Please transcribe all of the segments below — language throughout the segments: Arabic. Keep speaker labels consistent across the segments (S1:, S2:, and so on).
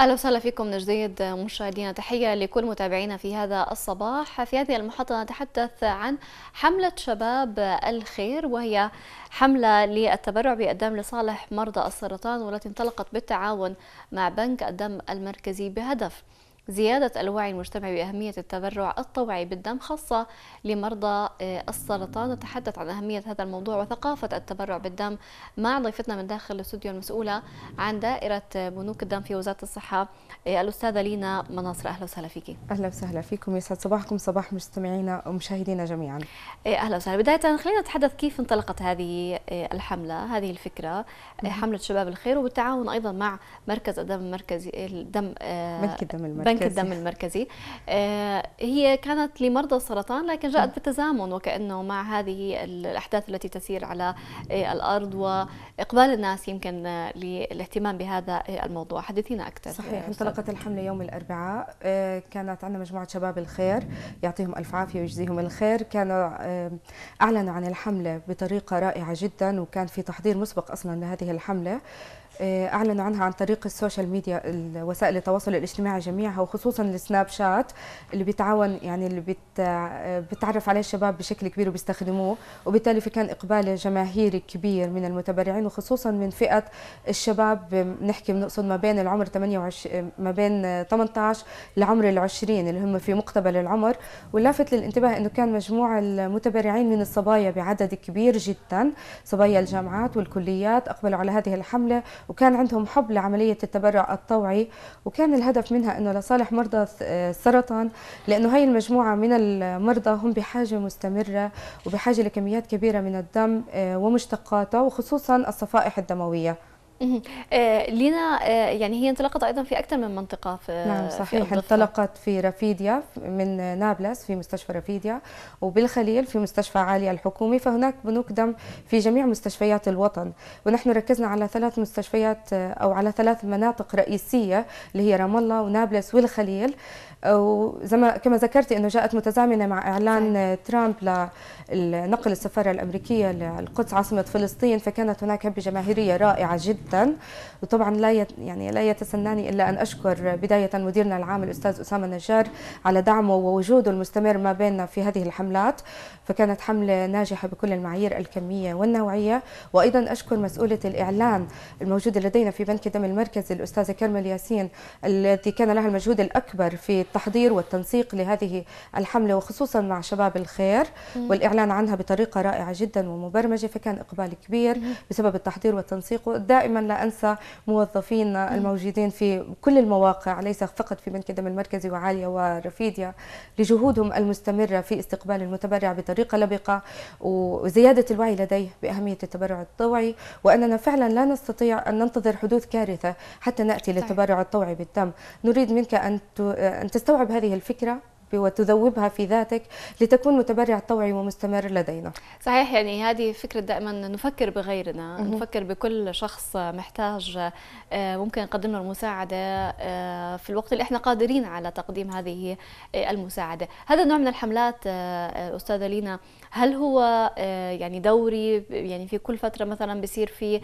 S1: اهلا وسهلا فيكم من جديد مشاهدينا تحيه لكل متابعينا في هذا الصباح في هذه المحطه نتحدث عن حمله شباب الخير وهي حمله للتبرع بالدم لصالح مرضى السرطان والتي انطلقت بالتعاون مع بنك الدم المركزي بهدف زيادة الوعي المجتمعي بأهمية التبرع الطوعي بالدم خاصة لمرضى آه، السرطان نتحدث عن أهمية هذا الموضوع وثقافة التبرع بالدم مع ضيفتنا من داخل الاستوديو المسؤولة عن دائرة بنوك الدم في وزارة الصحة آه، الأستاذة لينا مناصر أهلا وسهلا فيك
S2: أهلا وسهلا فيكم يسعد صباحكم صباح
S1: مستمعينا ومشاهدينا جميعا آه، أهلا وسهلا بداية خلينا نتحدث كيف انطلقت هذه الحملة هذه الفكرة حملة شباب الخير وبالتعاون أيضا مع مركز الدم المركزي الدم بنك الدم المركزي بنك الدم المركزي آه، هي كانت لمرضى السرطان لكن جاءت نعم. بالتزامن وكأنه مع هذه الأحداث التي تسير على آه، الأرض وإقبال الناس يمكن آه، للاهتمام بهذا الموضوع حدثينا أكثر صحيح انطلقت
S2: الحملة يوم الأربعاء كانت عندنا مجموعة شباب الخير يعطيهم ألف عافية ويجزيهم الخير كانوا أعلنوا عن الحملة بطريقة رائعة جدا وكان في تحضير مسبق أصلا لهذه الحملة آه، اعلنوا عنها عن طريق السوشيال ميديا وسائل التواصل الاجتماعي جميعها وخصوصا السناب شات اللي بيتعاون يعني اللي بت... آه، بتعرف عليه الشباب بشكل كبير وبيستخدموه وبالتالي فكان اقبال جماهيري كبير من المتبرعين وخصوصا من فئه الشباب بنحكي بنقصد ما بين العمر 28 ما بين 18 لعمر ال 20 اللي هم في مقتبل العمر واللافت للانتباه انه كان مجموع المتبرعين من الصبايا بعدد كبير جدا صبايا الجامعات والكليات اقبلوا على هذه الحمله وكان عندهم حب لعملية التبرع الطوعي وكان الهدف منها أنه لصالح مرضى السرطان لأنه هاي المجموعة من المرضى هم بحاجة مستمرة وبحاجة لكميات كبيرة من الدم آه، ومشتقاته وخصوصا الصفائح الدموية
S1: آه، لينا آه، يعني هي انطلقت ايضا في اكثر من منطقه في نعم صحيح في
S2: انطلقت في رفيديا من نابلس في مستشفى رفيديا وبالخليل في مستشفى عاليه الحكومي فهناك بنوك دم في جميع مستشفيات الوطن ونحن ركزنا على ثلاث مستشفيات آه، او على ثلاث مناطق رئيسيه اللي هي رام الله ونابلس والخليل وزما كما ذكرتي انه جاءت متزامنه مع اعلان ترامب لنقل السفاره الامريكيه للقدس عاصمه فلسطين فكانت هناك هبه جماهيريه رائعه جدا جدا وطبعا لا يعني لا يتسناني الا ان اشكر بدايه مديرنا العام الاستاذ اسامه نجار على دعمه ووجوده المستمر ما بيننا في هذه الحملات فكانت حمله ناجحه بكل المعايير الكميه والنوعيه وايضا اشكر مسؤوله الاعلان الموجوده لدينا في بنك دم المركز الاستاذه كرمل ياسين التي كان لها المجهود الاكبر في التحضير والتنسيق لهذه الحمله وخصوصا مع شباب الخير والاعلان عنها بطريقه رائعه جدا ومبرمجه فكان اقبال كبير بسبب التحضير والتنسيق ودائما دائما لا انسى موظفينا الموجودين في كل المواقع ليس فقط في بنك الدم المركزي وعاليه ورفيديا لجهودهم المستمره في استقبال المتبرع بطريقه لبقه وزياده الوعي لديه باهميه التبرع الطوعي واننا فعلا لا نستطيع ان ننتظر حدوث كارثه حتى ناتي للتبرع الطوعي بالدم نريد منك ان ان تستوعب هذه الفكره وتذوبها في ذاتك لتكون متبرع طوعي ومستمر لدينا
S1: صحيح يعني هذه فكرة دائما نفكر بغيرنا مم. نفكر بكل شخص محتاج آه، ممكن نقدم له المساعدة آه، في الوقت اللي احنا قادرين على تقديم هذه آه، المساعدة هذا النوع من الحملات أستاذة لينا هل هو يعني دوري يعني في كل فترة مثلا بصير فيه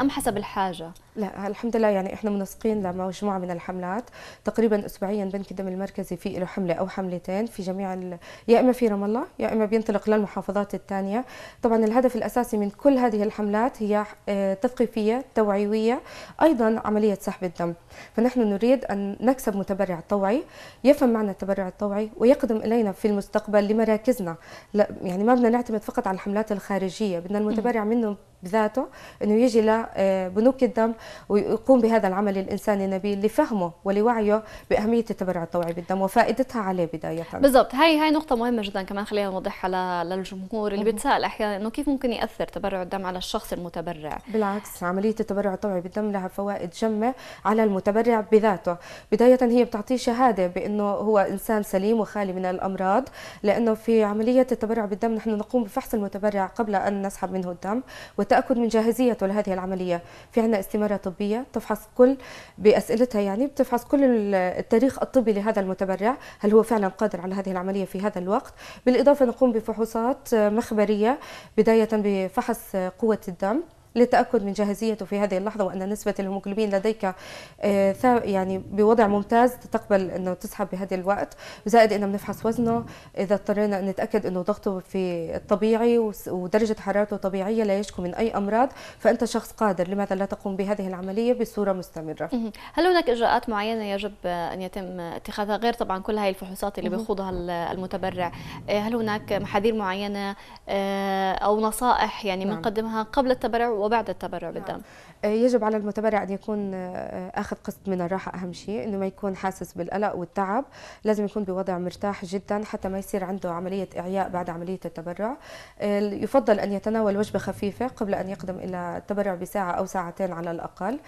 S1: أم حسب الحاجة؟
S2: لا الحمد لله يعني احنا منسقين لمجموعة من الحملات تقريبا أسبوعيا بنقدم المركزي في له حملة أو حملة حملتين في جميع ال... يا اما في رام الله يا اما بينطلق للمحافظات الثانيه طبعا الهدف الاساسي من كل هذه الحملات هي آه، تثقيفيه توعويه ايضا عمليه سحب الدم فنحن نريد ان نكسب متبرع طوعي يفهم معنى التبرع الطوعي ويقدم الينا في المستقبل لمراكزنا لا يعني ما بدنا نعتمد فقط على الحملات الخارجيه بدنا المتبرع منه بذاته انه يجي لبنوك آه، الدم ويقوم بهذا العمل الانساني النبيل لفهمه ولوعيه باهميه التبرع الطوعي بالدم وفائدتها عليه بدايه بالضبط
S1: هاي هاي نقطه مهمه جدا كمان خلينا نوضحها للجمهور اللي بيتساءل احيانا انه كيف ممكن ياثر تبرع الدم على الشخص المتبرع
S2: بالعكس عمليه التبرع الطوعي بالدم لها فوائد جمه على المتبرع بذاته بدايه هي بتعطيه شهاده بانه هو انسان سليم وخالي من الامراض لانه في عمليه التبرع بالدم نحن نقوم بفحص المتبرع قبل ان نسحب منه الدم التاكد من جاهزيته لهذه العمليه في عنا استماره طبيه تفحص كل باسئلتها يعني بتفحص كل التاريخ الطبي لهذا المتبرع هل هو فعلا قادر على هذه العمليه في هذا الوقت بالاضافه نقوم بفحوصات مخبريه بدايه بفحص قوه الدم للتأكد من جاهزيته في هذه اللحظة وأن نسبة الهيموجلوبين لديك آه، يعني بوضع ممتاز تقبل أنه تسحب بهذا الوقت زائد أنه بنفحص وزنه إذا اضطرينا نتأكد أنه ضغطه في الطبيعي ودرجة حرارته طبيعية لا يشكو من أي أمراض فأنت شخص قادر لماذا لا تقوم بهذه العملية بصورة مستمرة
S1: هل هناك إجراءات معينة يجب أن يتم اتخاذها غير طبعا كل هاي الفحوصات اللي بيخوضها المتبرع آه، هل هناك محاذير معينة آه، أو نصائح يعني نعم. بنقدمها قبل التبرع وبعد التبرع نعم. بالدم آه، يجب على المتبرع أن يكون آه، أخذ قسط من الراحة
S2: أهم شيء أنه ما يكون حاسس بالقلق والتعب لازم يكون بوضع مرتاح جدا حتى ما يصير عنده عملية إعياء بعد عملية التبرع آه، يفضل أن يتناول وجبة خفيفة قبل أن يقدم إلى التبرع بساعة أو ساعتين على الأقل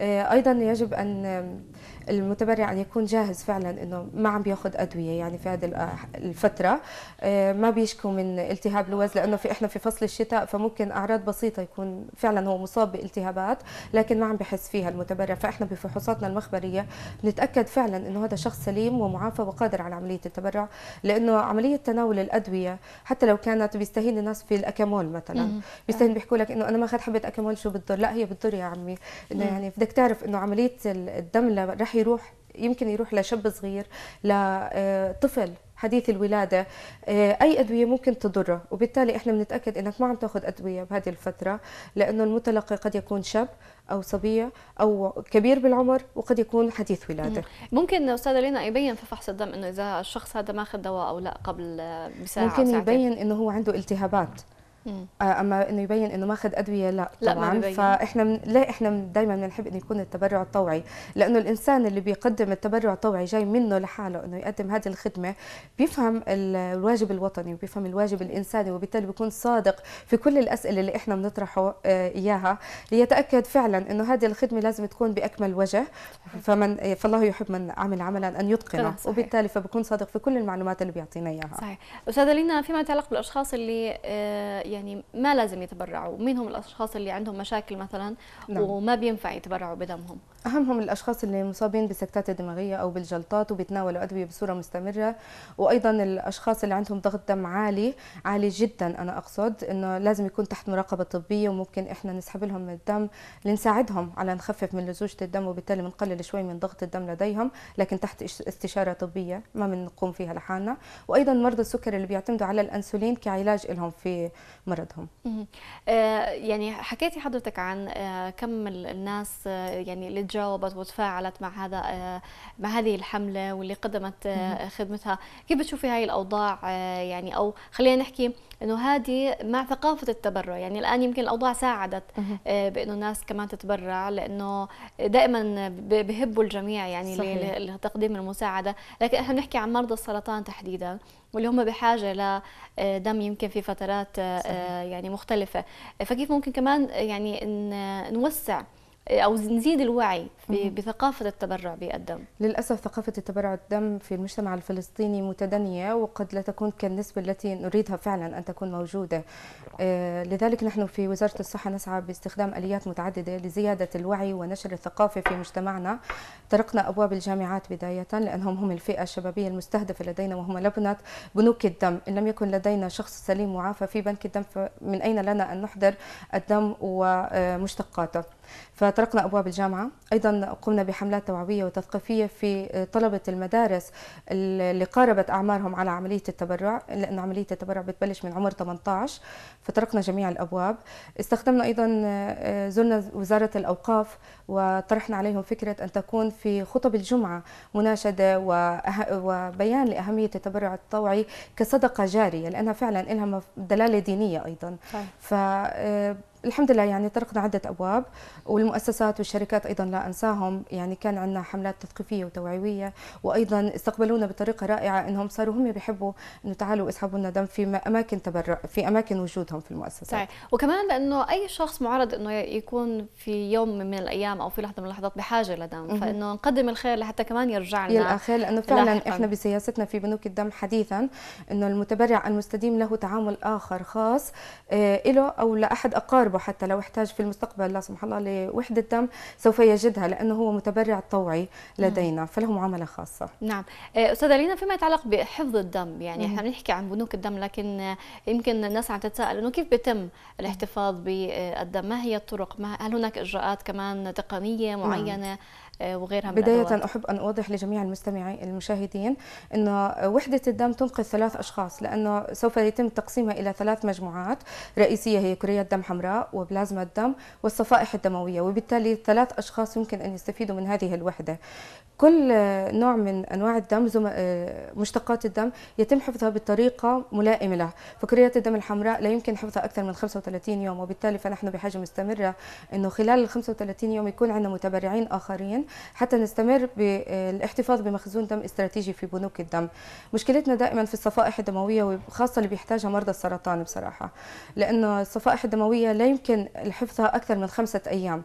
S2: آه، ايضا يجب ان المتبرع ان يكون جاهز فعلا انه ما عم بياخذ ادويه يعني في هذه الفتره آه، ما بيشكو من التهاب الوز لانه في احنا في فصل الشتاء فممكن اعراض بسيطه يكون فعلا هو مصاب بالتهابات لكن ما عم بحس فيها المتبرع فاحنا بفحوصاتنا المخبريه نتاكد فعلا انه هذا شخص سليم ومعافى وقادر على عمليه التبرع لانه عمليه تناول الادويه حتى لو كانت بيستهين الناس في الاكامول مثلا بيستهين بيحكوا لك انه انا ما اخذت حبه اكامول شو بتضر لا هي بتضر يا عمي انه يعني في بدك تعرف انه عمليه الدم رح يروح يمكن يروح لشاب صغير لطفل آه، حديث الولاده آه، اي ادويه ممكن تضره وبالتالي احنا بنتاكد انك ما عم تاخذ ادويه بهذه الفتره لانه المتلقي قد يكون شاب او صبيه او كبير بالعمر وقد يكون حديث ولاده
S1: ممكن استاذه لينا يبين في فحص الدم انه اذا الشخص هذا ماخذ دواء او لا قبل آه، بساعه ممكن أو ساعتين. يبين
S2: انه هو عنده التهابات آه، اما انه يبين انه ماخذ ادويه لا, طبعا لا ما يبين. فاحنا من لا احنا من دائما بنحب انه يكون التبرع الطوعي لانه الانسان اللي بيقدم التبرع الطوعي جاي منه لحاله انه يقدم هذه الخدمه بيفهم الواجب الوطني وبيفهم الواجب الانساني وبالتالي بيكون صادق في كل الاسئله اللي احنا بنطرحه آه، اياها ليتاكد فعلا انه هذه الخدمه لازم تكون باكمل وجه فمن فالله يحب من عمل عملا ان يتقنه وبالتالي فبكون صادق في كل المعلومات اللي بيعطينا اياها
S1: صحيح استاذه لينا فيما يتعلق بالاشخاص اللي آه، يعني ما لازم يتبرعوا مين هم الاشخاص اللي عندهم مشاكل مثلا نعم. وما بينفع يتبرعوا بدمهم
S2: اهمهم الاشخاص اللي مصابين بالسكتات الدماغيه او بالجلطات وبيتناولوا ادويه بصوره مستمره وايضا الاشخاص اللي عندهم ضغط دم عالي عالي جدا انا اقصد انه لازم يكون تحت مراقبه طبيه وممكن احنا نسحب لهم الدم لنساعدهم على نخفف من لزوجه الدم وبالتالي بنقلل شوي من ضغط الدم لديهم لكن تحت استشاره طبيه ما بنقوم فيها لحالنا وايضا مرضى السكر اللي بيعتمدوا على الانسولين كعلاج لهم في مرضهم
S1: آه، يعني حكيتي حضرتك عن آه، كم الناس آه، يعني اللي تجاوبت وتفاعلت مع هذا مع هذه الحمله واللي قدمت خدمتها كيف بتشوفي هاي الاوضاع يعني او خلينا نحكي انه هذه مع ثقافه التبرع يعني الان يمكن الاوضاع ساعدت بانه الناس كمان تتبرع لانه دائما بهبوا الجميع يعني صحيح. لتقديم المساعده لكن احنا بنحكي عن مرضى السرطان تحديدا واللي هم بحاجه لدم يمكن في فترات صحيح. آه، يعني مختلفه فكيف ممكن كمان آه، يعني آه، نوسع او نزيد الوعي بثقافه التبرع بالدم
S2: للاسف ثقافه التبرع الدم في المجتمع الفلسطيني متدنيه وقد لا تكون كالنسبه التي نريدها فعلا ان تكون موجوده آه، لذلك نحن في وزاره الصحه نسعى باستخدام اليات متعدده لزياده الوعي ونشر الثقافه في مجتمعنا طرقنا ابواب الجامعات بدايه لانهم هم الفئه الشبابيه المستهدفه لدينا وهم لبنه بنوك الدم ان لم يكن لدينا شخص سليم معافى في بنك الدم فمن اين لنا ان نحضر الدم ومشتقاته فطرقنا ابواب الجامعه ايضا قمنا بحملات توعويه وتثقيفيه في آه، طلبه المدارس اللي قاربت اعمارهم على عمليه التبرع لان عمليه التبرع بتبلش من عمر 18 فطرقنا جميع الابواب استخدمنا ايضا آه، زرنا وزاره الاوقاف وطرحنا عليهم فكره ان تكون في خطب الجمعه مناشده وبيان لاهميه التبرع الطوعي كصدقه جاريه لانها فعلا لها دلاله دينيه ايضا ف آه، الحمد لله يعني طرقنا عدة أبواب والمؤسسات والشركات أيضا لا أنساهم يعني كان عندنا حملات تثقيفية وتوعوية وأيضا استقبلونا بطريقة رائعة أنهم صاروا هم بيحبوا أنه تعالوا اسحبوا لنا دم في أماكن تبرع في أماكن وجودهم في المؤسسات صحيح
S1: وكمان لأنه أي شخص معرض أنه يكون في يوم من الأيام أو في لحظة من اللحظات بحاجة لدم فأنه نقدم الخير لحتى كمان يرجع لنا يلقى لأنه فعلا إحنا
S2: بسياستنا في بنوك الدم حديثا أنه المتبرع المستديم له تعامل آخر خاص آه، له أو لأحد أقاربه قلبه حتى لو احتاج في المستقبل لا سمح الله لوحدة دم سوف يجدها لأنه هو متبرع طوعي لدينا فله معاملة خاصة
S1: نعم آه، أستاذة لينا فيما يتعلق بحفظ الدم يعني احنا بنحكي عن بنوك الدم لكن آه، يمكن الناس عم تتساءل أنه كيف بيتم الاحتفاظ بالدم ما هي الطرق ما هل هناك إجراءات كمان تقنية نعم. معينة مم. آه، وغيرها من بداية الأدوات.
S2: أحب أن أوضح لجميع المستمعين المشاهدين أن وحدة الدم تنقذ ثلاث أشخاص لأنه سوف يتم تقسيمها إلى ثلاث مجموعات رئيسية هي كريات دم حمراء وبلازما الدم والصفائح الدموية وبالتالي ثلاث أشخاص يمكن أن يستفيدوا من هذه الوحدة كل نوع من أنواع الدم آه، مشتقات الدم يتم حفظها بطريقة ملائمة له فكريات الدم الحمراء لا يمكن حفظها أكثر من 35 يوم وبالتالي فنحن بحاجة مستمرة أنه خلال ال 35 يوم يكون عندنا متبرعين آخرين الدم حتى نستمر بالاحتفاظ بمخزون دم استراتيجي في بنوك الدم مشكلتنا دائما في الصفائح الدمويه وخاصه اللي بيحتاجها مرضى السرطان بصراحه لانه الصفائح الدمويه لا يمكن حفظها اكثر من خمسه ايام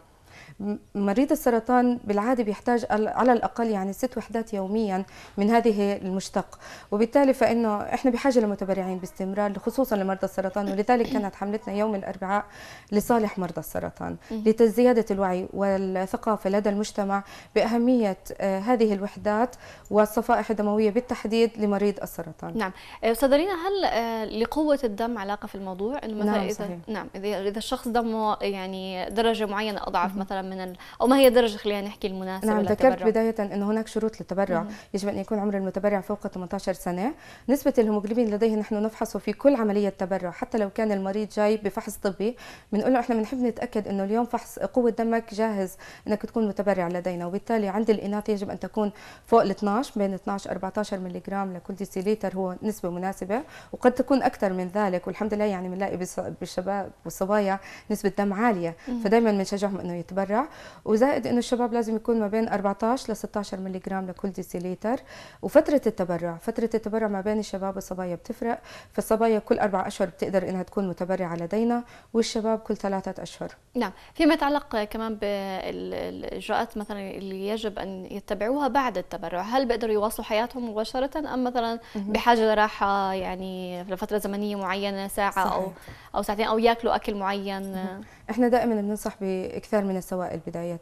S2: مريض السرطان بالعاده بيحتاج على الاقل يعني ست وحدات يوميا من هذه المشتق وبالتالي فانه احنا بحاجه لمتبرعين باستمرار خصوصا لمرضى السرطان ولذلك كانت حملتنا يوم الاربعاء لصالح مرضى السرطان لزياده الوعي والثقافه لدى المجتمع باهميه آه، هذه الوحدات والصفائح الدمويه بالتحديد لمريض السرطان نعم
S1: آه، استاذه هل آه، لقوه الدم علاقه في الموضوع انه مثلا نعم اذا نعم اذا الشخص دمه يعني درجه معينه اضعف مثلا من ال... او ما هي درجه خلينا نحكي المناسبه نعم ذكرت بدايه
S2: انه هناك شروط للتبرع مم. يجب ان يكون عمر المتبرع فوق 18 سنه نسبه الهيموجلوبين لديه نحن نفحصه في كل عمليه تبرع حتى لو كان المريض جاي بفحص طبي بنقول له احنا بنحب نتاكد انه اليوم فحص قوه دمك جاهز انك تكون متبرع لدينا وبالتالي عند الاناث يجب ان تكون فوق ال 12 بين 12 14 ملغ لكل ديسيليتر هو نسبه مناسبه وقد تكون اكثر من ذلك والحمد لله يعني بنلاقي بالشباب والصبايا نسبه دم عاليه فدائما بنشجعهم انه يتبرع وزائد انه الشباب لازم يكون ما بين 14 ل 16 ملغ لكل ديسيليتر وفتره التبرع فتره التبرع ما بين الشباب والصبايا بتفرق فالصبايا كل اربع اشهر بتقدر انها تكون متبرعه لدينا والشباب كل ثلاثه اشهر
S1: نعم فيما يتعلق كمان بالاجراءات مثلا اللي يجب ان يتبعوها بعد التبرع هل بيقدروا يواصلوا حياتهم مباشره ام مثلا بحاجه لراحه يعني لفتره زمنيه معينه ساعه صحيح. او او ساعتين او ياكلوا اكل معين احنا
S2: دائما بننصح باكثار من السوائل بدايه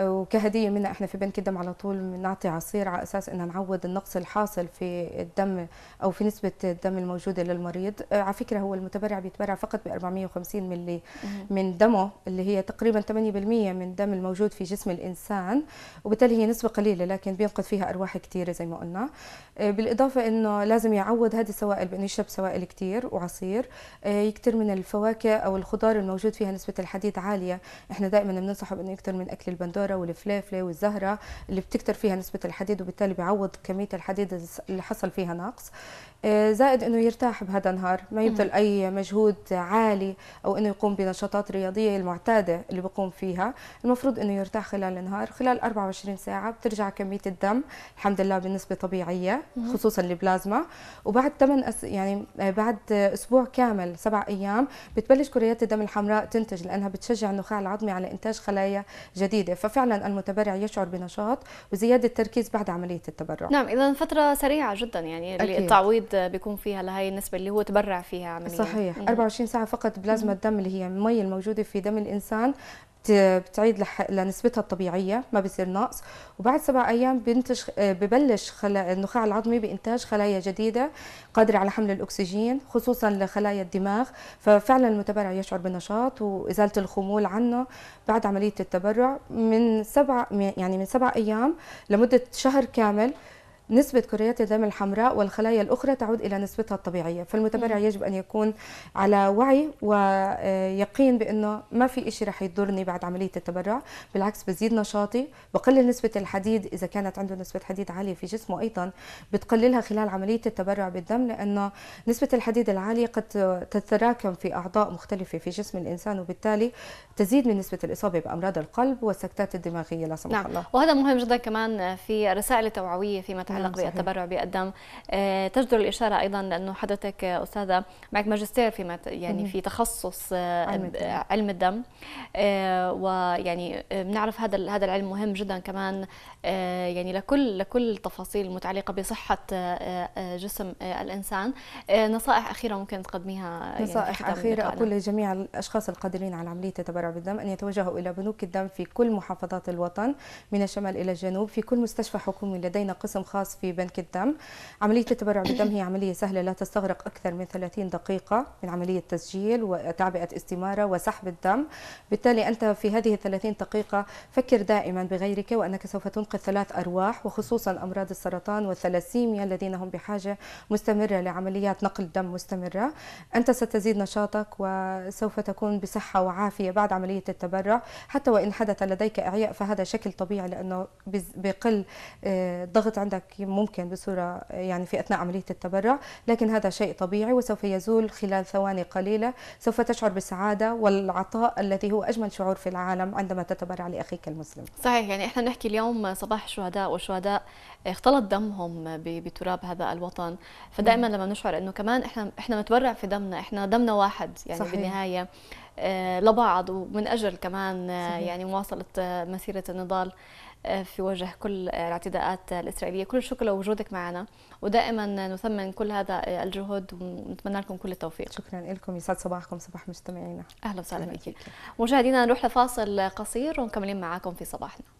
S2: وكهدية منا احنا في بنك الدم على طول بنعطي عصير على اساس انها نعوض النقص الحاصل في الدم او في نسبة الدم الموجودة للمريض آه، على فكرة هو المتبرع بيتبرع فقط ب 450 ملي من دمه اللي هي تقريبا 8% من الدم الموجود في جسم الانسان وبالتالي هي نسبة قليلة لكن بينقذ فيها ارواح كثيرة زي ما قلنا آه، بالاضافة انه لازم يعوض هذه السوائل بانه يشرب سوائل كثير وعصير آه، يكثر من الفواكه او الخضار الموجود فيها نسبة الحديد عالية احنا دائما بننصحه بانه يكثر من اكل البندورة الزهره والفلافله والزهره اللي بتكتر فيها نسبه الحديد وبالتالي بيعوض كميه الحديد اللي حصل فيها نقص آه، زائد انه يرتاح بهذا النهار ما يبذل اي مجهود عالي او انه يقوم بنشاطات رياضيه المعتاده اللي بقوم فيها المفروض انه يرتاح خلال النهار خلال 24 ساعه بترجع كميه الدم الحمد لله بنسبه طبيعيه خصوصا البلازما وبعد 8 أس... يعني آه، بعد اسبوع كامل سبع ايام بتبلش كريات الدم الحمراء تنتج لانها بتشجع النخاع العظمي على انتاج خلايا جديده ففعلا المتبرع يشعر بنشاط وزياده تركيز بعد عمليه التبرع نعم
S1: اذا فتره سريعه جدا يعني أكيد. موجود بيكون فيها لهي النسبه اللي هو تبرع فيها عمليا صحيح مم.
S2: 24 ساعه فقط بلازما الدم اللي هي المي الموجوده في دم الانسان بتعيد لح... لنسبتها الطبيعيه ما بصير نقص وبعد سبع ايام بينتج ببلش خلا... النخاع العظمي بانتاج خلايا جديده قادره على حمل الاكسجين خصوصا لخلايا الدماغ ففعلا المتبرع يشعر بنشاط وازاله الخمول عنه بعد عمليه التبرع من سبع يعني من سبع ايام لمده شهر كامل نسبة كريات الدم الحمراء والخلايا الأخرى تعود إلى نسبتها الطبيعية فالمتبرع يجب أن يكون على وعي ويقين بأنه ما في شيء رح يضرني بعد عملية التبرع بالعكس بزيد نشاطي بقلل نسبة الحديد إذا كانت عنده نسبة حديد عالية في جسمه أيضا بتقللها خلال عملية التبرع بالدم لأنه نسبة الحديد العالية قد تتراكم في أعضاء مختلفة في جسم الإنسان وبالتالي تزيد من نسبة الإصابة بأمراض القلب والسكتات الدماغية لا سمح نعم. الله
S1: وهذا مهم جدا كمان في الرسائل التوعوية فيما يتعلق يتعلق بالتبرع بالدم آه، تجدر الاشاره ايضا لانه حضرتك استاذه معك ماجستير فيما يعني في تخصص آه، علم الدم آه، ويعني بنعرف هذا هذا العلم مهم جدا كمان يعني لكل لكل التفاصيل المتعلقه بصحه جسم الانسان نصائح اخيره ممكن تقدميها يعني نصائح يعني اخيره اقول نعم.
S2: لجميع الاشخاص القادرين على عمليه التبرع بالدم ان يتوجهوا الى بنوك الدم في كل محافظات الوطن من الشمال الى الجنوب في كل مستشفى حكومي لدينا قسم خاص الخاص في بنك الدم عملية التبرع بالدم هي عملية سهلة لا تستغرق أكثر من 30 دقيقة من عملية تسجيل وتعبئة استمارة وسحب الدم بالتالي أنت في هذه 30 دقيقة فكر دائما بغيرك وأنك سوف تنقذ ثلاث أرواح وخصوصا أمراض السرطان والثلاسيميا الذين هم بحاجة مستمرة لعمليات نقل دم مستمرة أنت ستزيد نشاطك وسوف تكون بصحة وعافية بعد عملية التبرع حتى وإن حدث لديك إعياء فهذا شكل طبيعي لأنه بقل آه، ضغط عندك ممكن بصورة يعني في أثناء عملية التبرع لكن هذا شيء طبيعي وسوف يزول خلال ثواني قليلة سوف تشعر بالسعادة والعطاء الذي
S1: هو أجمل شعور في العالم عندما تتبرع لأخيك المسلم صحيح يعني إحنا نحكي اليوم صباح الشهداء والشهداء اختلط دمهم بتراب هذا الوطن فدائما لما نشعر انه كمان احنا احنا متبرع في دمنا احنا دمنا واحد يعني صحيح. بالنهايه آه، لبعض ومن اجل كمان آه، صحيح. يعني مواصله آه، مسيره النضال آه، في وجه كل الاعتداءات الإسرائيلية كل الشكر لوجودك معنا ودائما نثمن كل هذا آه، الجهد ونتمنى لكم كل التوفيق شكرا لكم يسعد صباحكم صباح مستمعينا أهلا وسهلا فيك مشاهدينا نروح لفاصل قصير ونكملين معاكم في صباحنا